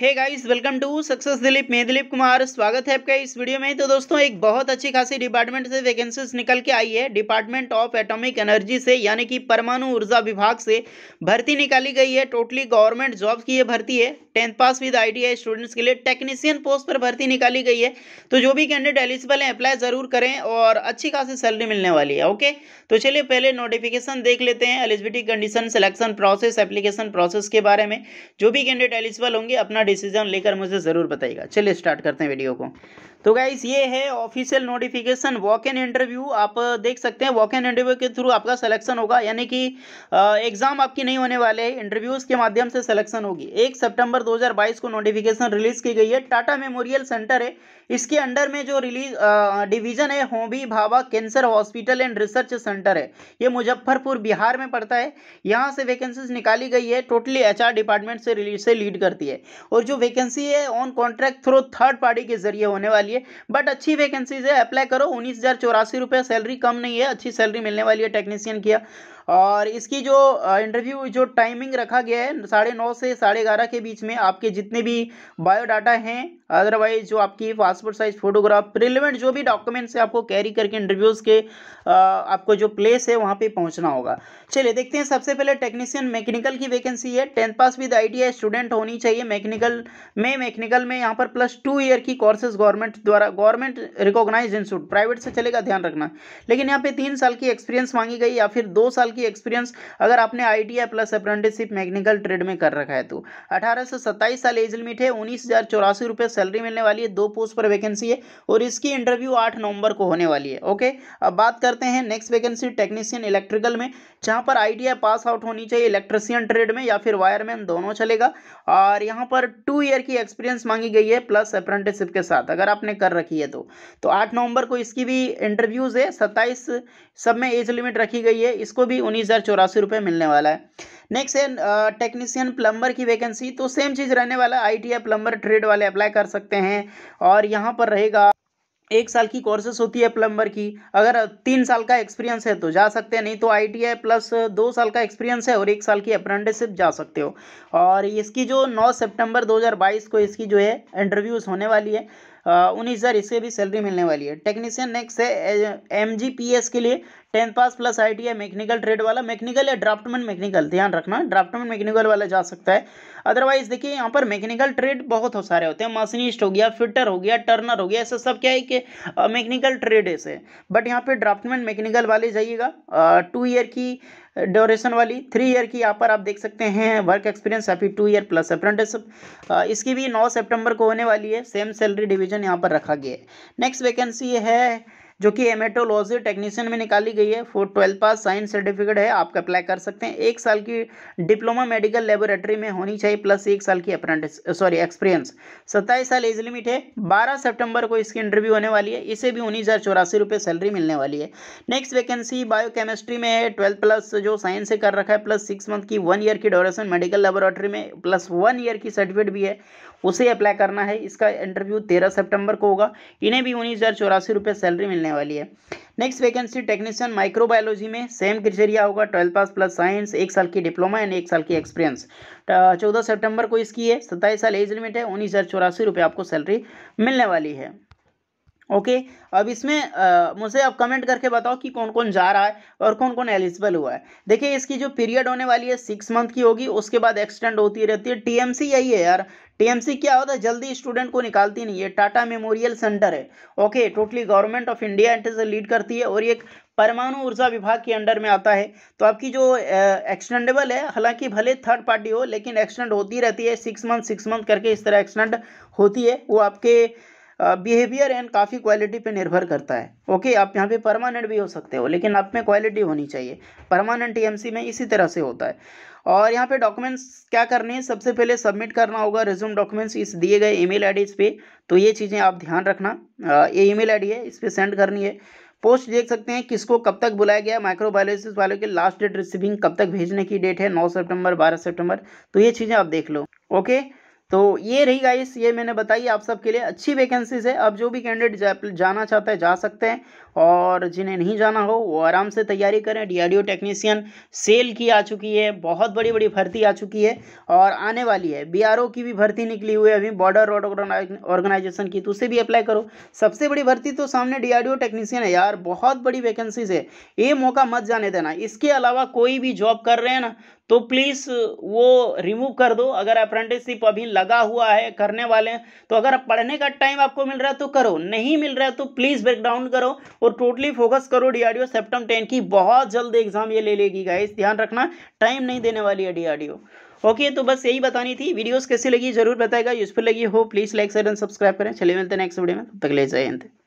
hey guys welcome to success Dilip मैं दिलीप कुमार स्वागत है आपका इस वीडियो में तो दोस्तों एक बहुत अच्छी खासी डिपार्टमेंट से वैकेंसीज निकल के आई है डिपार्टमेंट ऑफ एटॉमिक एनर्जी से यानी कि परमाणु ऊर्जा विभाग से भर्ती निकाली गई है टोटली गवर्नमेंट जॉब की ये भर्ती है tenth pass with I students के लिए टेक्नीशियन पोस्ट पर भर्ती निकाली गई है तो जो भी कैंडिडेट एलिजिबल है अप्लाई ज़रूर करें और अच्छी खासी सैलरी मिलने वाली है ओके तो चलिए पहले नोटिफिकेशन देख लेते हैं eligibility condition selection process application process के बारे में जो भी कैंडिडेट एलिजिबल होंगे अपना डिसीजन लेकर मुझे ज़रूर बताइएगा चलिए स्टार्ट करते हैं वीडियो को तो गाइस ये है official notification walk in interview आप देख सकते हैं वॉक इन इंटरव्यू के थ्रू आपका सिलेक्शन होगा यानी कि एग्जाम आपकी नहीं होने वाले हैं इंटरव्यूज़ के माध्यम से सिलेक्शन होगी एक सितंबर 2022 को नोटिफिकेशन रिलीज़ की गई है टाटा मेमोरियल सेंटर है इसके अंडर में जो रिलीज डिवीज़न है Homi Bhabha cancer hospital and research centre है ये मुजफ्फरपुर बिहार में पड़ता है यहाँ से वैकेंसीज निकाली गई है टोटली एच डिपार्टमेंट से रिलीज से लीड करती है और और जो वैकेंसी है on contract through third party के जरिए होने वाली है बट अच्छी वैकेंसीज है अप्लाई करो उन्नीस हज़ार चौरासी रुपये सैलरी कम नहीं है अच्छी सैलरी मिलने वाली है टेक्नीशियन की और इसकी जो इंटरव्यू जो टाइमिंग रखा गया है साढ़े नौ से साढ़े ग्यारह के बीच में आपके जितने भी बायोडाटा हैं अदरवाइज जो आपकी पासपोर्ट साइज फोटोग्राफ रिलेवेंट जो भी डॉक्यूमेंट्स है आपको कैरी करके इंटरव्यूज़ के आपको जो प्लेस है वहाँ पे पहुँचना होगा चलिए देखते हैं सबसे पहले टेक्नीशियन मैकेनिकल की वैकेंसी है tenth pass with I student होनी चाहिए मैकेनिकल में मैकेनिकल में यहाँ पर प्लस टू ईयर की कोर्सेज गवर्नमेंट द्वारा गवर्नमेंट रिकोगनाइज इंस्टीट्यूट प्राइवेट से चलेगा ध्यान रखना लेकिन यहाँ पे तीन साल की एक्सपीरियंस मांगी गई या फिर दो साल की की एक्सपीरियंस अगर आपने I plus apprenticeship mechanical trade में कर रखा है तो अठारह साल एज लिमिट है उन्नीस सैलरी मिलने वाली है दो पोस्ट पर वैकेंसी है और इसकी इंटरव्यू आठ नवंबर को होने वाली है ओके अब बात करते हैं नेक्स्ट वैकेंसी टेक्नीशियन इलेक्ट्रिकल में जहाँ पर आई पास आउट होनी चाहिए इलेक्ट्रिसियन ट्रेड में या फिर वायरमैन दोनों चलेगा और यहाँ पर टू ईयर की एक्सपीरियंस मांगी गई है प्लस अप्रेंटिसशिप के साथ अगर आपने कर रखी है तो तो आठ नवंबर को इसकी भी इंटरव्यूज़ है सत्ताईस सब में एज लिमिट रखी गई है इसको भी उन्नीस हज़ार चौरासी रुपये मिलने वाला है नेक्स्ट है टेक्नीशियन प्लम्बर की वैकेंसी तो सेम चीज़ रहने वाला आई टी प्लम्बर ट्रेड वाले अप्लाई कर सकते हैं और यहाँ पर रहेगा एक साल की कोर्सेस होती है प्लम्बर की अगर तीन साल का एक्सपीरियंस है तो जा सकते हैं नहीं तो आई प्लस दो साल का एक्सपीरियंस है और एक साल की अप्रेंटिसशिप जा सकते हो और इसकी जो 9 सितंबर 2022 को इसकी जो है इंटरव्यूज़ होने वाली है उन्नीस हज़ार इससे भी सैलरी मिलने वाली है टेक्नीशियन नेक्स्ट है एम जी पी एस के लिए tenth pass plus I T mechanical trade वाला मैकेनिकल या ड्राफ्टमैन मैकेनिकल ध्यान रखना ड्राफ्टमैन मैकेनिकल वाला जा सकता है अदरवाइज देखिए यहाँ पर मैकेनिकल ट्रेड बहुत हो सारे होते हैं मशीनिस्ट हो गया फिटर हो गया टर्नर हो गया ऐसा सब क्या है कि मैकेनिकल ट्रेड ऐसे बट यहाँ पर ड्राफ्टमैन मैकेनिकल वाले जाइएगा टू ईयर की ड्यूरेशन वाली थ्री ईयर की यहाँ पर आप देख सकते हैं वर्क एक्सपीरियंस या फिर टू ईयर प्लस अप्रेंटिसशिप इसकी भी नौ सितंबर को होने वाली है सेम सैलरी डिवीजन यहाँ पर रखा गया है नेक्स्ट वैकेंसी है जो कि एमेटोलॉजी टेक्नीशियन में निकाली गई है four twelfth pass science certificate है आप अप्लाई कर सकते हैं एक साल की डिप्लोमा मेडिकल लेबोरेटरी में होनी चाहिए प्लस एक साल की अप्रेंटिस सॉरी एक्सपीरियंस सत्ताईस साल एज लिमिट है बारह सेप्टेम्बर को इसकी इंटरव्यू होने वाली है इसे भी उन्नीस हज़ार सैलरी मिलने वाली है नेक्स्ट वैकेंसी केमिस्ट्री में है ट्वेल्थ प्लस जो साइंस से कर रखा है प्लस सिक्स मंथ की वन ईयर की डोरेसन मेडिकल लेबोरेटरी में प्लस वन ईयर की सर्टिफिकेट भी है उसे अप्लाई करना है इसका इंटरव्यू तेरह सेप्टेम्बर को होगा इन्हें भी उन्नीस हज़ार सैलरी मिलने रहने वाली है नेक्स्ट वैकेंसी टेक्नीशियन माइक्रोबायोलॉजी में सेम क्रिटेरिया होगा ट्वेल्थ पास प्लस साइंस एक साल की डिप्लोमा एंड एक साल की एक्सपीरियंस चौदह सेप्टेम्बर को इसकी है सत्ताईस साल एज लिमिट है उन्नीस हज़ार आपको सैलरी मिलने वाली है ओके अब इसमें मुझे अब कमेंट करके बताओ कि कौन कौन जा रहा है और कौन कौन एलिजिबल हुआ है देखिए इसकी जो पीरियड होने वाली है सिक्स मंथ की होगी उसके बाद एक्सटेंड होती रहती है टीएमसी यही है यार टीएमसी क्या होता है जल्दी स्टूडेंट को निकालती नहीं है टाटा मेमोरियल सेंटर है okay totally government of India से लीड करती है और एक परमाणु ऊर्जा विभाग के अंडर में आता है तो आपकी जो एक्सटेंडेबल है हालांकि भले थर्ड पार्टी हो लेकिन एक्सटेंड होती रहती है सिक्स मंथ सिक्स मंथ करके इस तरह एक्सटेंड होती है वो आपके बिहेवियर एंड काफ़ी क्वालिटी पे निर्भर करता है ओके आप यहाँ पे परमानेंट भी हो सकते हो लेकिन आप में क्वालिटी होनी चाहिए परमानेंट टीएमसी में इसी तरह से होता है और यहाँ पे डॉक्यूमेंट्स क्या करने हैं सबसे पहले सबमिट करना होगा रिज्यूम डॉक्यूमेंट्स इस दिए गए ईमेल आईडीज पे तो ये चीज़ें आप ध्यान रखना ये ई मेल है इस पर सेंड करनी है पोस्ट देख सकते हैं किसको कब तक बुलाया गया माइक्रोबायोलॉजिस्ट वालों के लास्ट डेट रिसीविंग कब तक भेजने की डेट है नौ सितंबर बारह सितंबर तो ये चीज़ें आप देख लो ओके तो ये रही गाइस ये मैंने बताई आप सबके लिए अच्छी वैकेंसीज है अब जो भी कैंडिडेट जाना चाहता है जा सकते हैं और जिन्हें नहीं जाना हो वो आराम से तैयारी करें डीआरडीओ टेक्नीशियन सेल की आ चुकी है बहुत बड़ी बड़ी भर्ती आ चुकी है और आने वाली है बीआरओ की भी भर्ती निकली हुई है अभी बॉर्डर रोड ऑर्गेनाइजेशन की तो उसे भी अप्लाई करो सबसे बड़ी भर्ती तो सामने डी टेक्नीशियन है यार बहुत बड़ी वैकेंसीज है ये मौका मत जाने देना इसके अलावा कोई भी जॉब कर रहे हैं ना तो प्लीज़ वो रिमूव कर दो अगर अप्रेंटिसशिप अभी लगा हुआ है करने वाले हैं तो अगर पढ़ने का टाइम आपको मिल रहा है तो करो नहीं मिल रहा है तो प्लीज़ ब्रेकडाउन करो और टोटली फोकस करो डीआरडीओ सेप्टम टेन की बहुत जल्द एग्जाम ये ले लेगी गाइस ध्यान रखना टाइम नहीं देने वाली है डीआरडीओ ओके तो बस यही बतानी थी वीडियोज़ कैसी लगी जरूर बताएगा यूजफुल लगी हो please like share and subscribe करें चले मिलते हैं नेक्स्ट वीडियो में तब तक ले जाए